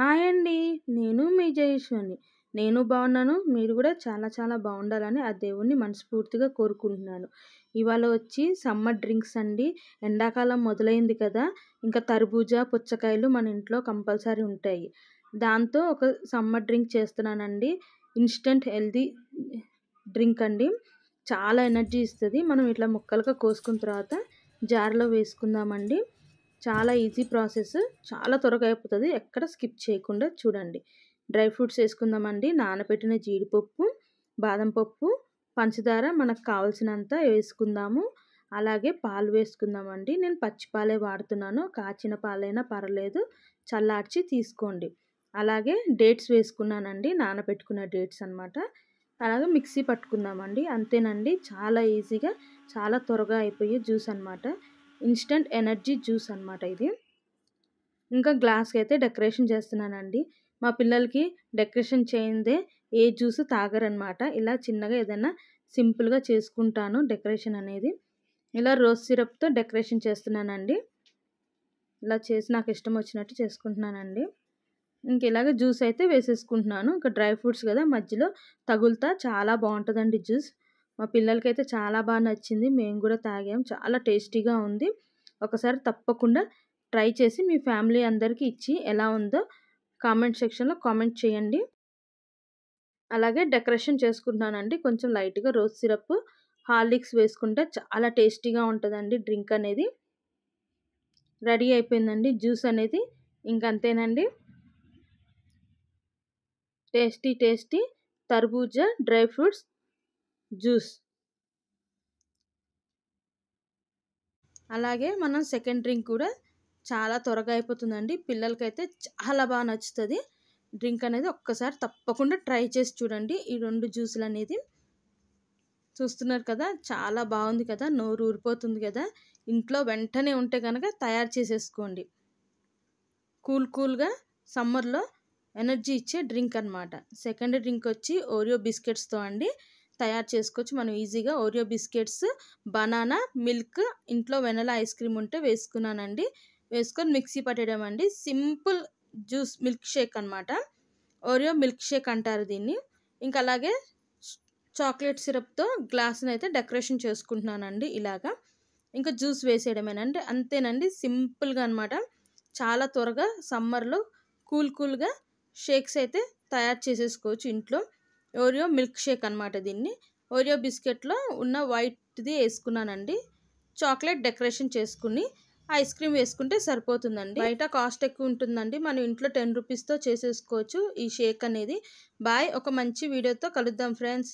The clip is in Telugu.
హాయ్ అండి నేను మీ జయేశ్వని నేను బాగున్నాను మీరు కూడా చాలా చాలా బాగుండాలని ఆ దేవుణ్ణి మనస్ఫూర్తిగా కోరుకుంటున్నాను ఇవాళ వచ్చి సమ్మర్ డ్రింక్స్ అండి ఎండాకాలం మొదలైంది కదా ఇంకా తర్బూజా పుచ్చకాయలు మన ఇంట్లో కంపల్సరీ ఉంటాయి దాంతో ఒక సమ్మర్ డ్రింక్ చేస్తున్నానండి ఇన్స్టెంట్ హెల్దీ డ్రింక్ అండి చాలా ఎనర్జీ ఇస్తుంది మనం ఇట్లా ముక్కలుగా కోసుకున్న తర్వాత జార్లో వేసుకుందామండి చాలా ఈజీ ప్రాసెస్ చాలా త్వరగా అయిపోతుంది ఎక్కడ స్కిప్ చేయకుండా చూడండి డ్రై ఫ్రూట్స్ వేసుకుందామండి నానబెట్టిన జీడిపప్పు బాదం పప్పు పంచదార మనకు కావలసినంత వేసుకుందాము అలాగే పాలు వేసుకుందామండి నేను పచ్చిపాలే వాడుతున్నాను కాచిన పాలైనా పర్లేదు చల్లార్చి తీసుకోండి అలాగే డేట్స్ వేసుకున్నానండి నానబెట్టుకున్న డేట్స్ అనమాట అలాగే మిక్సీ పట్టుకుందామండి అంతేనండి చాలా ఈజీగా చాలా త్వరగా అయిపోయే జ్యూస్ అనమాట ఇన్స్టెంట్ ఎనర్జీ జ్యూస్ అనమాట ఇది ఇంకా గ్లాస్కి అయితే డెకరేషన్ చేస్తున్నానండి మా పిల్లలకి డెకరేషన్ చేయిందే ఏ జ్యూస్ తాగరనమాట ఇలా చిన్నగా ఏదైనా సింపుల్గా చేసుకుంటాను డెకరేషన్ అనేది ఇలా రోజ్ సిరప్తో డెకరేషన్ చేస్తున్నానండి ఇలా చేసి నాకు ఇష్టం వచ్చినట్టు చేసుకుంటున్నానండి ఇంక ఇలాగే జ్యూస్ అయితే వేసేసుకుంటున్నాను ఇంకా డ్రై ఫ్రూట్స్ కదా మధ్యలో తగులుతా చాలా బాగుంటుందండి జ్యూస్ మా పిల్లలకైతే చాలా బాగా నచ్చింది మేము కూడా తాగాం చాలా టేస్టీగా ఉంది ఒకసారి తప్పకుండా ట్రై చేసి మీ ఫ్యామిలీ అందరికీ ఇచ్చి ఎలా ఉందో కామెంట్ సెక్షన్లో కామెంట్ చేయండి అలాగే డెకరేషన్ చేసుకుంటున్నానండి కొంచెం లైట్గా రోజ్ సిరప్ హార్లిక్స్ వేసుకుంటే చాలా టేస్టీగా ఉంటుందండి డ్రింక్ అనేది రెడీ అయిపోయిందండి జ్యూస్ అనేది ఇంకంతేనండి టేస్టీ టేస్టీ తర్బూజా డ్రై ఫ్రూట్స్ జ్యూస్ అలాగే మనం సెకండ్ డ్రింక్ కూడా చాలా త్వరగా అయిపోతుందండి పిల్లలకైతే చాలా బాగా నచ్చుతుంది డ్రింక్ అనేది ఒక్కసారి తప్పకుండా ట్రై చేసి చూడండి ఈ రెండు జ్యూసులు అనేది చూస్తున్నారు కదా చాలా బాగుంది కదా నోరు ఊరిపోతుంది కదా ఇంట్లో వెంటనే ఉంటే కనుక తయారు చేసేసుకోండి కూల్ కూల్గా సమ్మర్లో ఎనర్జీ ఇచ్చే డ్రింక్ అనమాట సెకండ్ డ్రింక్ వచ్చి ఓరియో బిస్కెట్స్తో అండి తయారు చేసుకోవచ్చు మనం ఈజీగా ఓరియో బిస్కెట్స్ బనానా మిల్క్ ఇంట్లో వెనలా ఐస్ క్రీమ్ ఉంటే వేసుకున్నానండి వేసుకొని మిక్సీ పట్టేయడం అండి సింపుల్ జ్యూస్ మిల్క్ షేక్ అనమాట ఓరియో మిల్క్ షేక్ అంటారు దీన్ని ఇంకా అలాగే చాక్లెట్ సిరప్తో గ్లాస్ని అయితే డెకరేషన్ చేసుకుంటున్నానండి ఇలాగా ఇంకా జ్యూస్ వేసేయడమేనండి అంతేనండి సింపుల్గా అనమాట చాలా త్వరగా సమ్మర్లో కూల్ కూల్గా షేక్స్ అయితే తయారు చేసేసుకోవచ్చు ఇంట్లో ఓరియో మిల్క్ షేక్ అనమాట దీన్ని ఓరియో బిస్కెట్లో ఉన్న వైట్ది వేసుకున్నానండి చాక్లెట్ డెకరేషన్ చేసుకుని ఐస్ క్రీమ్ వేసుకుంటే సరిపోతుందండి బయట కాస్ట్ ఎక్కువ ఉంటుందండి మనం ఇంట్లో టెన్ రూపీస్తో చేసేసుకోవచ్చు ఈ షేక్ అనేది బాయ్ ఒక మంచి వీడియోతో కలుద్దాం ఫ్రెండ్స్